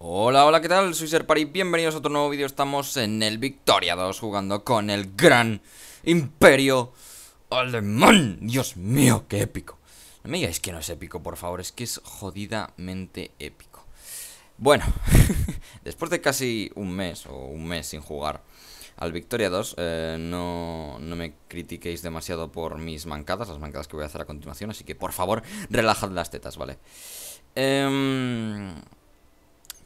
Hola, hola, ¿qué tal? Soy Serpari, bienvenidos a otro nuevo vídeo. Estamos en el Victoria 2 jugando con el gran imperio alemán. Dios mío, qué épico. No me digáis que no es épico, por favor, es que es jodidamente épico. Bueno, después de casi un mes o un mes sin jugar al Victoria 2, eh, no, no, me critiquéis demasiado por mis mancadas, las mancadas que voy a hacer a continuación, así que por favor, relajad las tetas, ¿vale? Eh...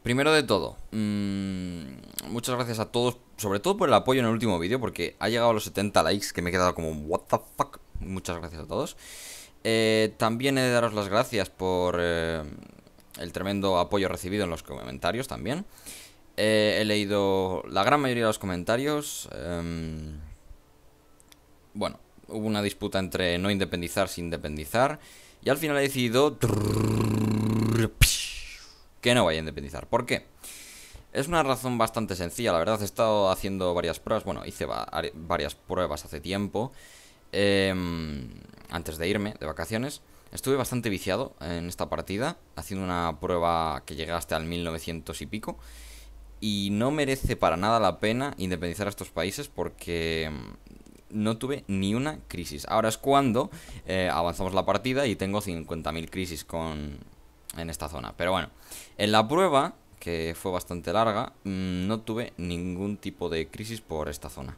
Primero de todo, mm, muchas gracias a todos, sobre todo por el apoyo en el último vídeo, porque ha llegado a los 70 likes, que me he quedado como, what the fuck, muchas gracias a todos. Eh, también he de daros las gracias por eh, el tremendo apoyo recibido en los comentarios también. Eh, he leído la gran mayoría de los comentarios. Em, bueno, hubo una disputa entre no independizar sin independizar. Y al final he decidido que no vaya a independizar. ¿Por qué? Es una razón bastante sencilla, la verdad. He estado haciendo varias pruebas. Bueno, hice varias pruebas hace tiempo. Em, antes de irme de vacaciones. Estuve bastante viciado en esta partida, haciendo una prueba que llegaste al 1900 y pico. Y no merece para nada la pena independizar a estos países porque em, no tuve ni una crisis. Ahora es cuando eh, avanzamos la partida y tengo 50.000 crisis con, en esta zona. Pero bueno, en la prueba, que fue bastante larga, mm, no tuve ningún tipo de crisis por esta zona.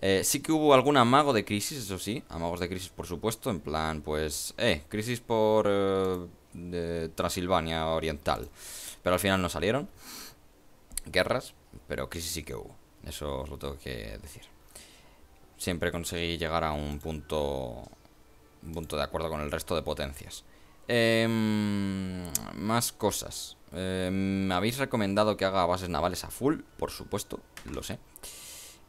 Eh, sí que hubo algún amago de crisis, eso sí, amagos de crisis por supuesto, en plan, pues, eh, crisis por eh, Transilvania Oriental. Pero al final no salieron. Guerras, pero crisis sí que hubo. Eso os lo tengo que decir. Siempre conseguí llegar a un punto, un punto de acuerdo con el resto de potencias. Em, más cosas. Em, me habéis recomendado que haga bases navales a full, por supuesto, lo sé.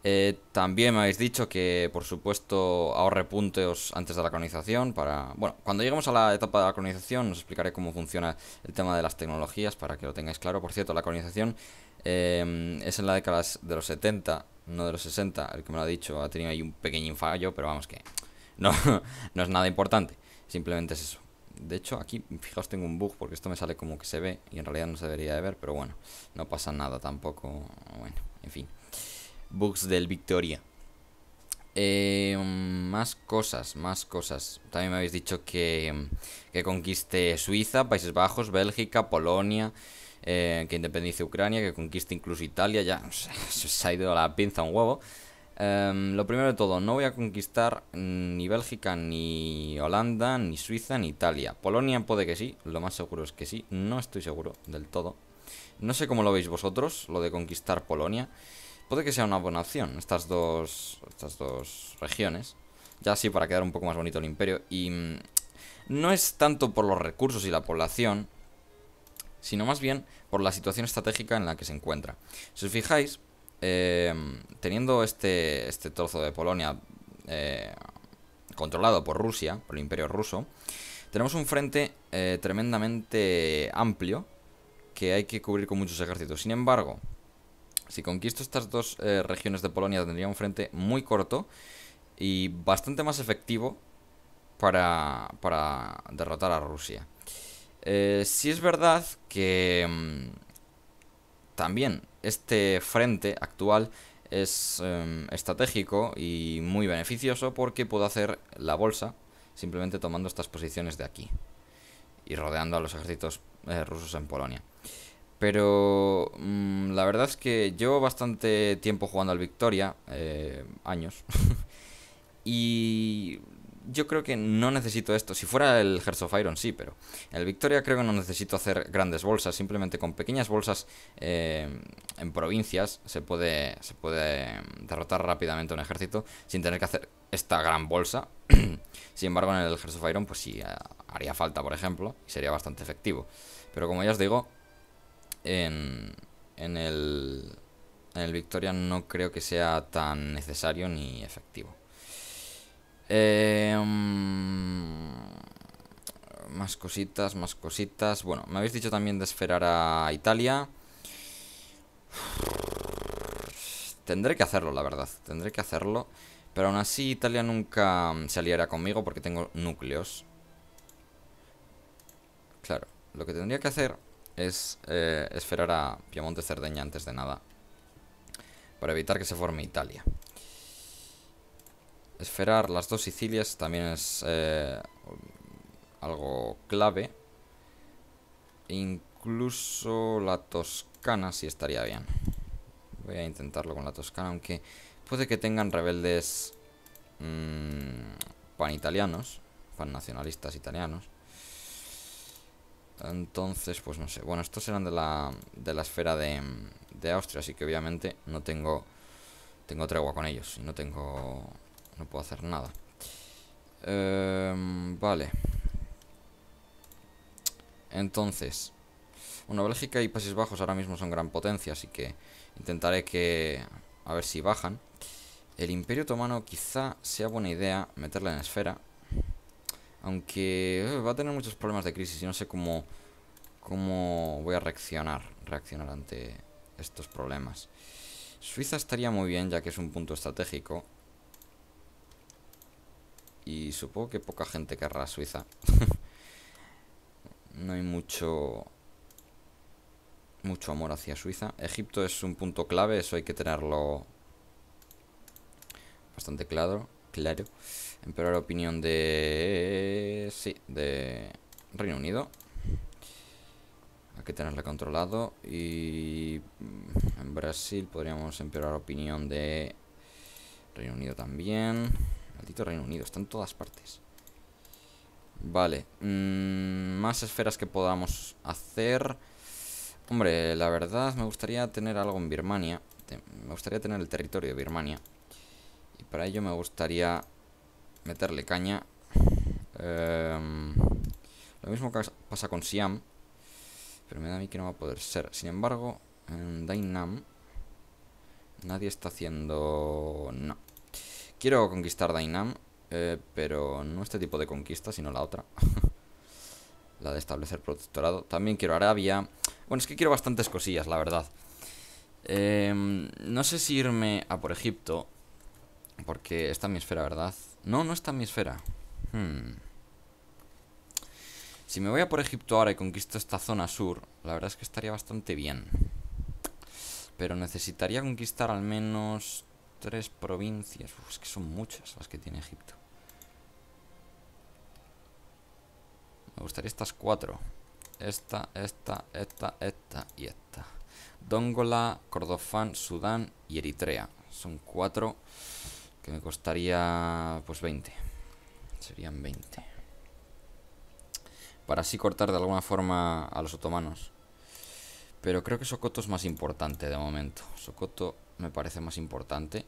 Eh, también me habéis dicho que, por supuesto, ahorre puntos antes de la colonización para... Bueno, cuando lleguemos a la etapa de la colonización os explicaré cómo funciona el tema de las tecnologías para que lo tengáis claro. Por cierto, la colonización em, es en la década de los 70, no de los 60. El que me lo ha dicho ha tenido ahí un pequeño fallo, pero vamos que no, no es nada importante. Simplemente es eso. De hecho, aquí, fijaos, tengo un bug porque esto me sale como que se ve y en realidad no se debería de ver, pero bueno, no pasa nada tampoco. Bueno, en fin. Bugs del Victoria. Eh, más cosas, más cosas. También me habéis dicho que, conquiste Suiza, Países Bajos, Bélgica, Polonia, eh, que independice Ucrania, que conquiste incluso Italia. Ya se ha ido a la pinza un huevo. Em, lo primero de todo, no voy a conquistar ni Bélgica, ni Holanda, ni Suiza, ni Italia. Polonia puede que sí, lo más seguro es que sí, no estoy seguro del todo. No sé cómo lo veis vosotros, lo de conquistar Polonia. Puede que sea una buena opción, estas dos, estas dos regiones. Ya así para quedar un poco más bonito el imperio. Y mm, no es tanto por los recursos y la población, sino más bien por la situación estratégica en la que se encuentra. Si os fijáis, eh, teniendo este, este trozo de Polonia eh, controlado por Rusia, por el imperio ruso, tenemos un frente eh, tremendamente amplio que hay que cubrir con muchos ejércitos. Sin embargo, si conquisto estas dos regiones de Polonia tendría un frente muy corto y bastante más efectivo para, para derrotar a Rusia. si es verdad que mm, también este frente actual es em, estratégico y muy beneficioso porque puedo hacer la bolsa simplemente tomando estas posiciones de aquí y rodeando a los ejércitos eh, rusos en Polonia. Pero mm, la verdad es que llevo bastante tiempo jugando al Victoria, eh, años, y yo creo que no necesito esto. Si fuera el Hearts of Iron, sí, pero el Victoria creo que no necesito hacer grandes bolsas. Simplemente con pequeñas bolsas eh, en provincias se puede, se puede derrotar rápidamente un ejército sin tener que hacer esta gran bolsa. sin embargo, en el Hearts of Iron, pues sí, eh, haría falta, por ejemplo, y sería bastante efectivo. Pero como ya os digo, en, en el, en el Victoria no creo que sea tan necesario ni efectivo. Em, más cositas, más cositas. Bueno, me habéis dicho también de esperar a Italia. Tendré que hacerlo, la verdad. Tendré que hacerlo. Pero aún así Italia nunca mm, se aliará conmigo porque tengo núcleos. Claro, lo que tendría que hacer es esferar eh, esperar a Piamonte Cerdeña antes de nada. Para evitar que se forme Italia. Esferar las dos Sicilias también es eh, algo clave. Incluso la Toscana sí estaría bien. Voy a intentarlo con la Toscana, aunque puede que tengan rebeldes italianos, mm, panitalianos, nacionalistas italianos. Entonces, pues no sé. Bueno, estos eran de la, de la esfera de, de Austria, así que obviamente no tengo, tengo tregua con ellos. Y no tengo no puedo hacer nada. Em, vale. Entonces. Bueno, Bélgica y Países Bajos ahora mismo son gran potencia, así que intentaré que... A ver si bajan. El Imperio Otomano quizá sea buena idea meterla en esfera. Aunque eh, va a tener muchos problemas de crisis y no sé cómo, cómo voy a reaccionar, reaccionar ante estos problemas. Suiza estaría muy bien ya que es un punto estratégico y supongo que poca gente querrá Suiza. no hay mucho mucho amor hacia Suiza. Egipto es un punto clave, eso hay que tenerlo bastante claro. Claro. Empeorar opinión de sí, de Reino Unido. Hay que tenerla controlado y mm, en Brasil podríamos empeorar opinión de Reino Unido también. Maldito Reino Unido, está en todas partes. Vale. Mm, más esferas que podamos hacer. Hombre, la verdad me gustaría tener algo en Birmania. Me gustaría tener el territorio de Birmania. Y para ello me gustaría meterle caña. Em, lo mismo que pasa con Siam. Pero me da a mí que no va a poder ser. Sin embargo, en Dainam nadie está haciendo... No. Quiero conquistar Dainam, eh, pero no este tipo de conquista, sino la otra. la de establecer protectorado. También quiero Arabia. Bueno, es que quiero bastantes cosillas, la verdad. Em, no sé si irme a por Egipto, porque está en mi esfera, ¿verdad? No, no está en mi esfera. Hmm. Si me voy a por Egipto ahora y conquisto esta zona sur, la verdad es que estaría bastante bien. Pero necesitaría conquistar al menos tres provincias. es que son muchas las que tiene Egipto. Me gustaría estas cuatro. Esta, esta, esta, esta y esta. Dongola, Cordofán, Sudán y Eritrea. Son cuatro que me costaría pues 20. Serían 20. Para así cortar de alguna forma a los otomanos. Pero creo que Socoto es más importante de momento. Socoto me parece más importante.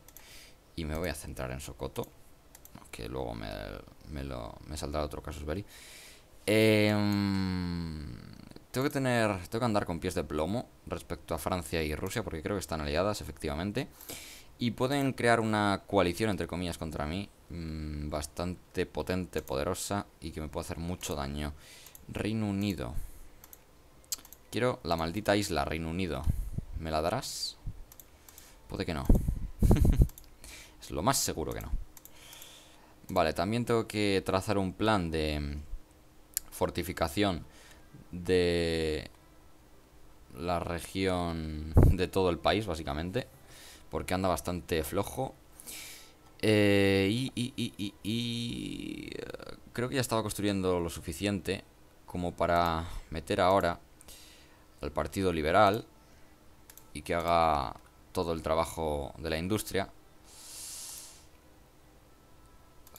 Y me voy a centrar en Socoto, que luego me, lo, me saldrá otro caso Berry. Em, tengo que tener, tengo que andar con pies de plomo respecto a Francia y Rusia, porque creo que están aliadas, efectivamente. Y pueden crear una coalición, entre comillas, contra mí, mm, bastante potente, poderosa, y que me puede hacer mucho daño. Reino Unido. Quiero la maldita isla, Reino Unido. ¿Me la darás? Puede que no. es lo más seguro que no. Vale, también tengo que trazar un plan de fortificación de la región de todo el país, básicamente. Porque anda bastante flojo. Eh, y, y, y, eh, creo que ya estaba construyendo lo suficiente como para meter ahora al Partido Liberal y que haga todo el trabajo de la industria.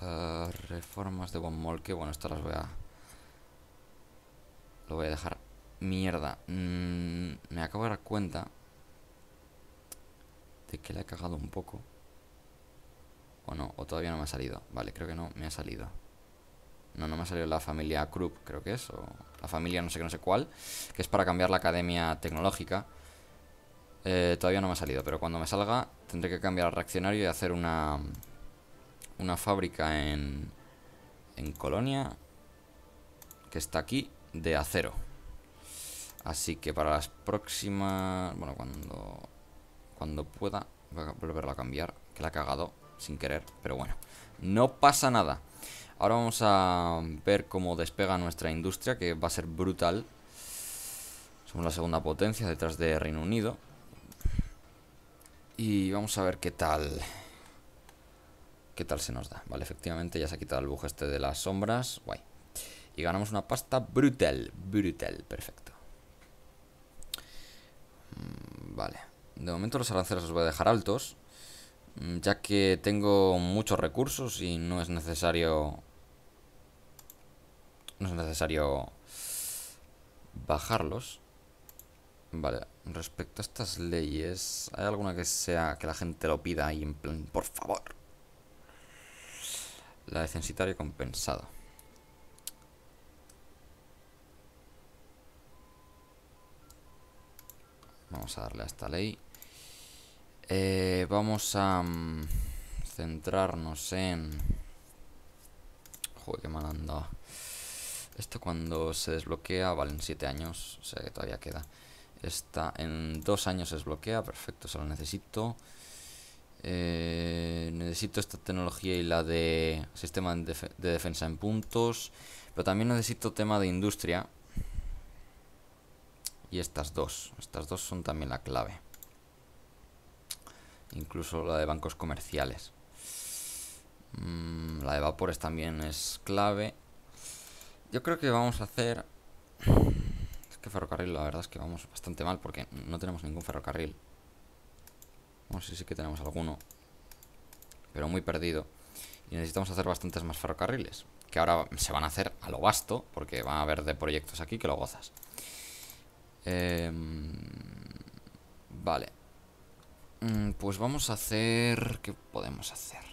Eh, reformas de Que bueno, estas las voy a... Lo voy a dejar. Mierda. Mm, me acabo de dar cuenta de que le he cagado un poco. O no, o todavía no me ha salido. Vale, creo que no, me ha salido. No, no me ha salido la familia Krupp, creo que es, o la familia no sé qué, no sé cuál, que es para cambiar la academia tecnológica. Eh, todavía no me ha salido, pero cuando me salga tendré que cambiar al reaccionario y hacer una, una fábrica en, en Colonia, que está aquí, de acero. Así que para las próximas... Bueno, cuando, cuando pueda voy a volverla a cambiar, que la he cagado sin querer, pero bueno, no pasa nada. Ahora vamos a ver cómo despega nuestra industria, que va a ser brutal. Somos la segunda potencia detrás de Reino Unido. Y vamos a ver qué tal. ¿Qué tal se nos da? Vale, efectivamente ya se ha quitado el buje este de las sombras. Guay. Y ganamos una pasta brutal. Brutal, perfecto. Mm, vale. De momento los aranceles los voy a dejar altos. Mm, ya que tengo muchos recursos y no es necesario... No es necesario bajarlos. Vale, respecto a estas leyes, ¿hay alguna que sea que la gente lo pida y en plan, por favor? La de censitario compensado. Vamos a darle a esta ley. Eh, vamos a mm, centrarnos en... Joder, qué mal andaba. Esto cuando se desbloquea, valen 7 años, o sea que todavía queda. Esta en dos años se desbloquea, perfecto, se lo necesito. Eh, necesito esta tecnología y la de sistema de, defensa en puntos. Pero también necesito tema de industria. Y estas dos. Estas dos son también la clave. Incluso la de bancos comerciales. Mm, la de vapores también es clave. Yo creo que vamos a hacer que ferrocarril la verdad es que vamos bastante mal porque no tenemos ningún ferrocarril. No sé si que tenemos alguno. Pero muy perdido. Y necesitamos hacer bastantes más ferrocarriles. Que ahora se van a hacer a lo vasto porque van a haber de proyectos aquí que lo gozas. Em, vale. Mm, pues vamos a hacer... ¿Qué podemos hacer?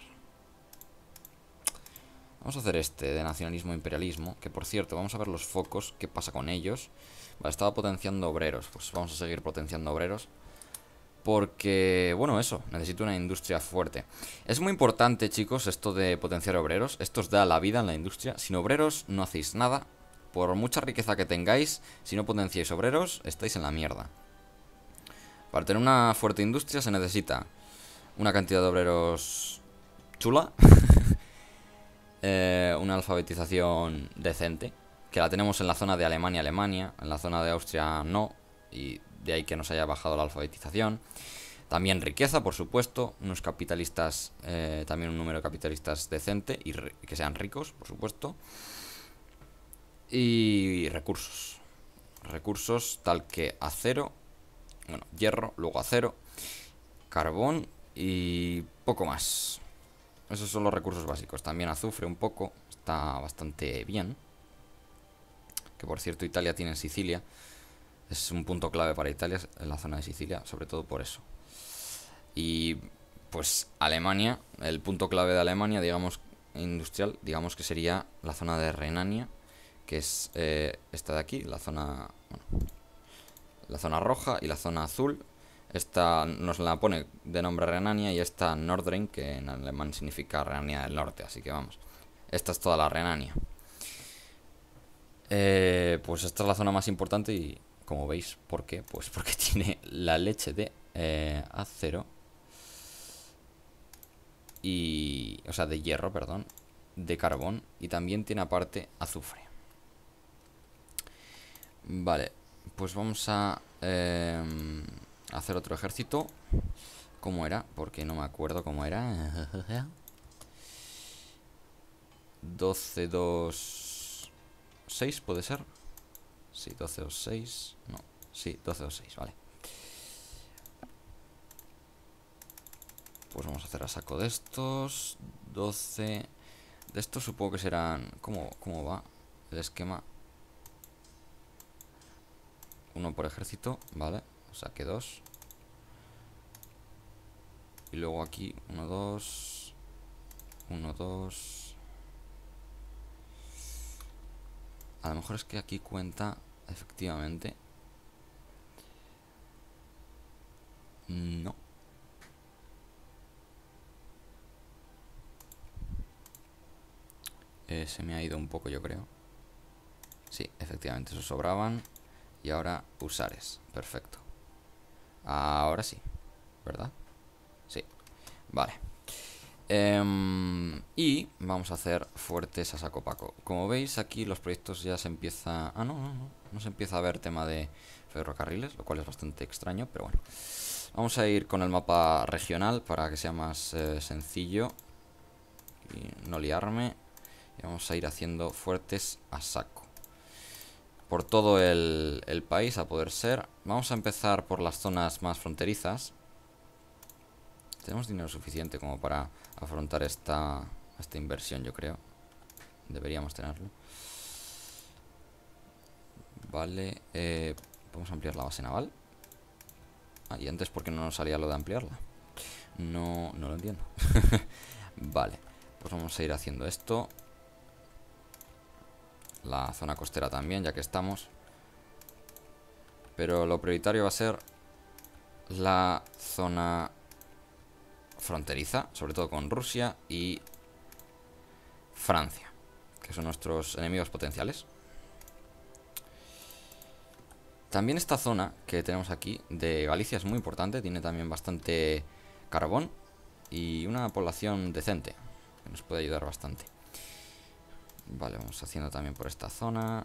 Vamos a hacer este de nacionalismo-imperialismo, e que por cierto, vamos a ver los focos, qué pasa con ellos. Vale, estaba potenciando obreros, pues vamos a seguir potenciando obreros. Porque, bueno, eso, necesito una industria fuerte. Es muy importante, chicos, esto de potenciar obreros. Esto os da la vida en la industria. Sin obreros no hacéis nada. Por mucha riqueza que tengáis, si no potenciáis obreros, estáis en la mierda. Para tener una fuerte industria se necesita una cantidad de obreros chula. Eh, una alfabetización decente, que la tenemos en la zona de Alemania, Alemania, en la zona de Austria no, y de ahí que nos haya bajado la alfabetización. También riqueza, por supuesto, unos capitalistas, eh, también un número de capitalistas decente y que sean ricos, por supuesto. Y recursos. Recursos tal que acero, bueno, hierro, luego acero, carbón y poco más. Esos son los recursos básicos. También azufre un poco. Está bastante bien. Que por cierto Italia tiene Sicilia. Es un punto clave para Italia, en la zona de Sicilia, sobre todo por eso. Y pues Alemania, el punto clave de Alemania, digamos, industrial, digamos que sería la zona de Renania, que es eh, esta de aquí, la zona, la zona roja y la zona azul, esta nos la pone de nombre Renania y esta Nordrhein, que en alemán significa Renania del Norte, así que vamos. Esta es toda la Renania. Eh, pues esta es la zona más importante y, como veis, ¿por qué? Pues porque tiene la leche de eh, acero y... o sea, de hierro, perdón, de carbón y también tiene aparte azufre. Vale, pues vamos a... Eh, hacer otro ejército. ¿Cómo era? Porque no me acuerdo cómo era. 12, 2, 6 puede ser. Sí, 12, 2, 6. No, sí, 12, 2, 6, vale. Pues vamos a hacer a saco de estos. 12. De estos supongo que serán... ¿Cómo, cómo va el esquema? Uno por ejército, vale que dos y luego aquí uno dos uno dos a lo mejor es que aquí cuenta efectivamente no eh, se me ha ido un poco yo creo sí efectivamente Eso sobraban y ahora usares perfecto Ahora sí, ¿verdad? Sí, vale. Em, y vamos a hacer fuertes a saco paco. Como veis, aquí los proyectos ya se empieza... Ah, no, no, no. No se empieza a ver tema de ferrocarriles, lo cual es bastante extraño, pero bueno. Vamos a ir con el mapa regional para que sea más eh, sencillo. Y no liarme. Y vamos a ir haciendo fuertes a saco por todo el, país a poder ser. Vamos a empezar por las zonas más fronterizas. Tenemos dinero suficiente como para afrontar esta, esta inversión, yo creo. Deberíamos tenerlo. Vale, eh, vamos a ampliar la base naval. Ah, y antes, ¿por qué no nos salía lo de ampliarla? No, no lo entiendo. vale, pues vamos a ir haciendo esto la zona costera también, ya que estamos. Pero lo prioritario va a ser la zona fronteriza, sobre todo con Rusia y Francia, que son nuestros enemigos potenciales. También esta zona que tenemos aquí de Galicia es muy importante, tiene también bastante carbón y una población decente, que nos puede ayudar bastante. Vale, vamos haciendo también por esta zona.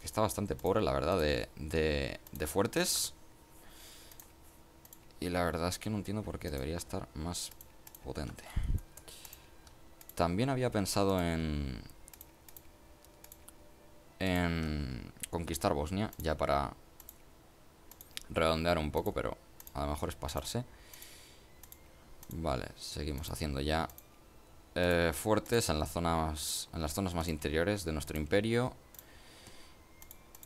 Que está bastante pobre, la verdad, de, de, de fuertes. Y la verdad es que no entiendo por qué debería estar más potente. También había pensado en... En conquistar Bosnia, ya para redondear un poco, pero a lo mejor es pasarse. Vale, seguimos haciendo ya eh, fuertes en, las zonas, en las zonas más interiores de nuestro imperio.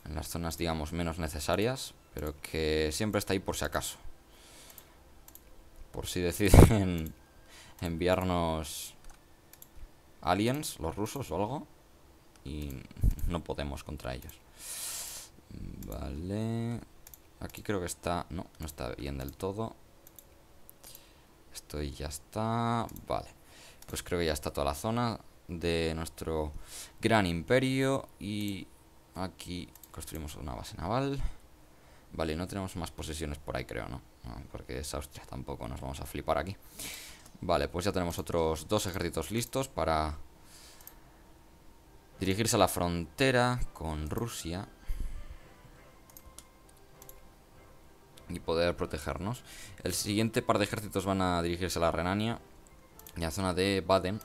En las zonas, digamos, menos necesarias. Pero que siempre está ahí por si acaso. Por si deciden enviarnos aliens, los rusos o algo. Y no podemos contra ellos. Vale. Aquí creo que está... No, no está bien del todo. Esto ya está... Vale pues creo que ya está toda la zona de nuestro gran imperio y aquí construimos una base naval. Vale, no tenemos más posesiones por ahí creo, ¿no? porque es Austria, tampoco nos vamos a flipar aquí. Vale, pues ya tenemos otros dos ejércitos listos para dirigirse a la frontera con Rusia y poder protegernos. El siguiente par de ejércitos van a dirigirse a la Renania y la zona de Baden,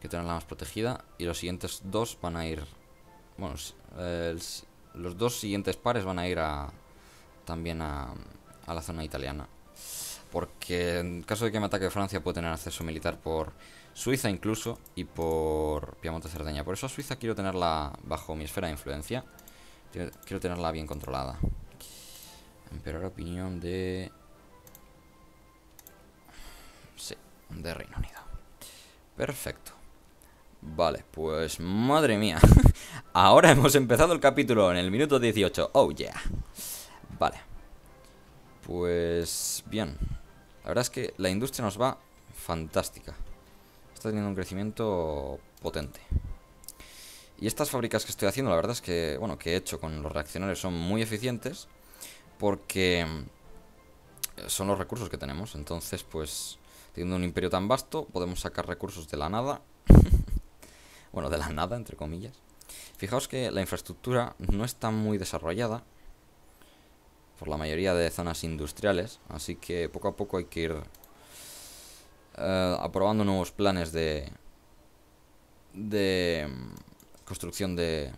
que tenerla la más protegida. Y los siguientes dos van a ir... Bueno, eh, los dos siguientes pares van a ir a, también a, a la zona italiana. Porque en caso de que me ataque Francia puedo tener acceso militar por Suiza incluso y por Piamonte Cerdeña. Por eso a Suiza quiero tenerla bajo mi esfera de influencia. Quiero tenerla bien controlada. Emperar opinión de... Sí, de Reino Unido. Perfecto. Vale, pues madre mía. Ahora hemos empezado el capítulo en el minuto 18. Oh, yeah. Vale. Pues bien. La verdad es que la industria nos va fantástica. Está teniendo un crecimiento potente. Y estas fábricas que estoy haciendo, la verdad es que, bueno, que he hecho con los reaccionarios son muy eficientes porque son los recursos que tenemos. Entonces, pues Teniendo un imperio tan vasto, podemos sacar recursos de la nada. bueno, de la nada, entre comillas. Fijaos que la infraestructura no está muy desarrollada por la mayoría de zonas industriales, así que poco a poco hay que ir eh, aprobando nuevos planes de, de mm, construcción de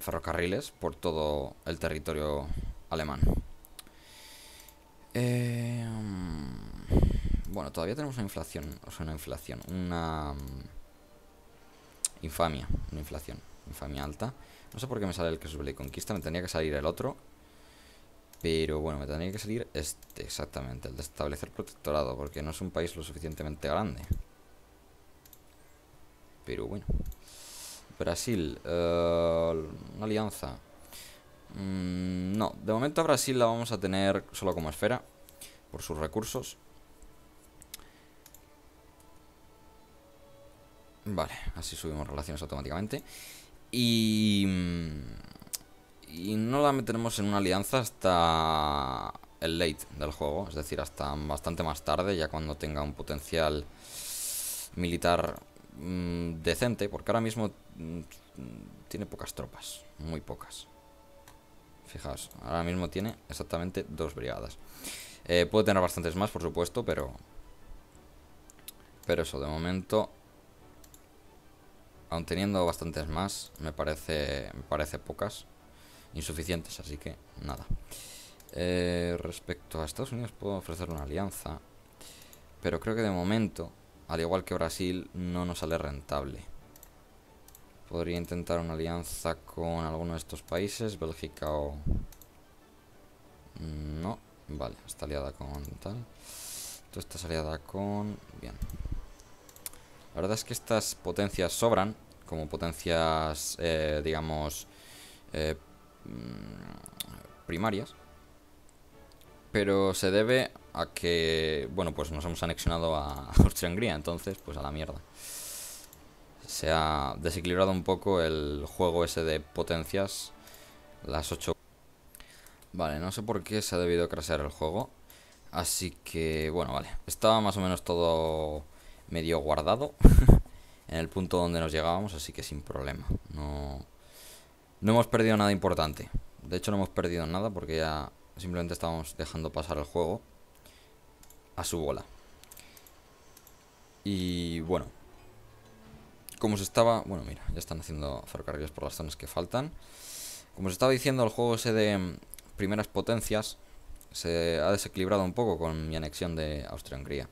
ferrocarriles por todo el territorio alemán. Eh... Mm, bueno, todavía tenemos una inflación. O sea, una inflación. Una. Mm, infamia. Una inflación. Infamia alta. No sé por qué me sale el que sube y conquista. Me tendría que salir el otro. Pero bueno, me tendría que salir este exactamente. El de establecer protectorado. Porque no es un país lo suficientemente grande. Pero bueno. Brasil. Eh, una alianza. Mm, no, de momento a Brasil la vamos a tener solo como esfera. Por sus recursos. Vale, así subimos relaciones automáticamente. Y... Mm, y no la meteremos en una alianza hasta el late del juego, es decir, hasta bastante más tarde, ya cuando tenga un potencial militar mm, decente, porque ahora mismo mm, tiene pocas tropas, muy pocas. Fijaos, ahora mismo tiene exactamente dos brigadas. Eh, puede tener bastantes más, por supuesto, pero... Pero eso, de momento Aun teniendo bastantes más, me parece, me parece pocas. Insuficientes, así que nada. Eh, respecto a Estados Unidos puedo ofrecer una alianza. Pero creo que de momento, al igual que Brasil, no nos sale rentable. Podría intentar una alianza con alguno de estos países, Bélgica o... Mm, no, vale, está aliada con tal. Tú estás aliada con... Bien, la verdad es que estas potencias sobran, como potencias, eh, digamos, eh, mm, primarias. Pero se debe a que, bueno, pues nos hemos anexionado a Austria-Hungría, entonces, pues a la mierda. Se ha desequilibrado un poco el juego ese de potencias, las 8... Vale, no sé por qué se ha debido crasear el juego. Así que, bueno, vale. Estaba más o menos todo medio guardado en el punto donde nos llegábamos, así que sin problema. No, no hemos perdido nada importante. De hecho, no hemos perdido nada porque ya simplemente estábamos dejando pasar el juego a su bola. Y bueno, como se estaba... Bueno, mira, ya están haciendo ferrocarriles por las zonas que faltan. Como se estaba diciendo, el juego ese de mm, primeras potencias se ha desequilibrado un poco con mi anexión de Austria-Hungría.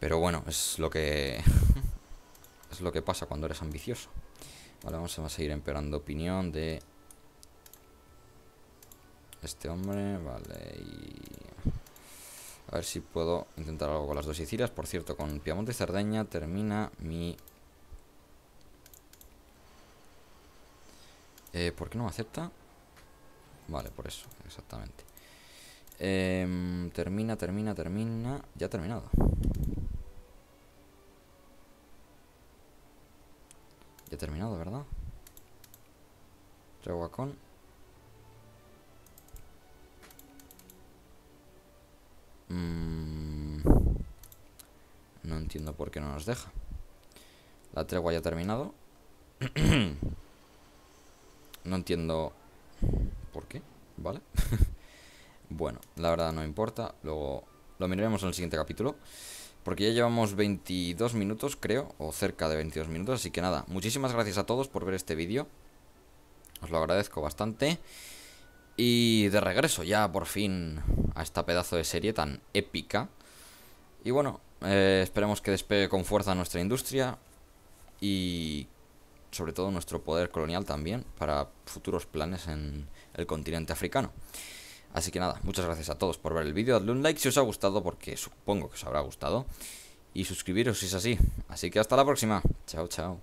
Pero bueno, es lo que... es lo que pasa cuando eres ambicioso. Vale, vamos a seguir empeorando opinión de... Este hombre, vale, y... A ver si puedo intentar algo con las dos Sicilias. Por cierto, con Piamonte y Cerdeña termina mi... Eh, ¿Por qué no me acepta? Vale, por eso, exactamente. Em, termina, termina, termina. Ya ha terminado. Tregua con. Mm, no entiendo por qué no nos deja. La tregua ya ha terminado. no entiendo por qué, ¿vale? bueno, la verdad no importa. Luego lo miraremos en el siguiente capítulo. Porque ya llevamos 22 minutos, creo, o cerca de 22 minutos. Así que nada, muchísimas gracias a todos por ver este vídeo. Os lo agradezco bastante. Y de regreso ya por fin a esta pedazo de serie tan épica. Y bueno, eh, esperemos que despegue con fuerza nuestra industria y sobre todo nuestro poder colonial también para futuros planes en el continente africano. Así que nada, muchas gracias a todos por ver el vídeo, dadle un like si os ha gustado porque supongo que os habrá gustado y suscribiros si es así. Así que hasta la próxima, chao chao.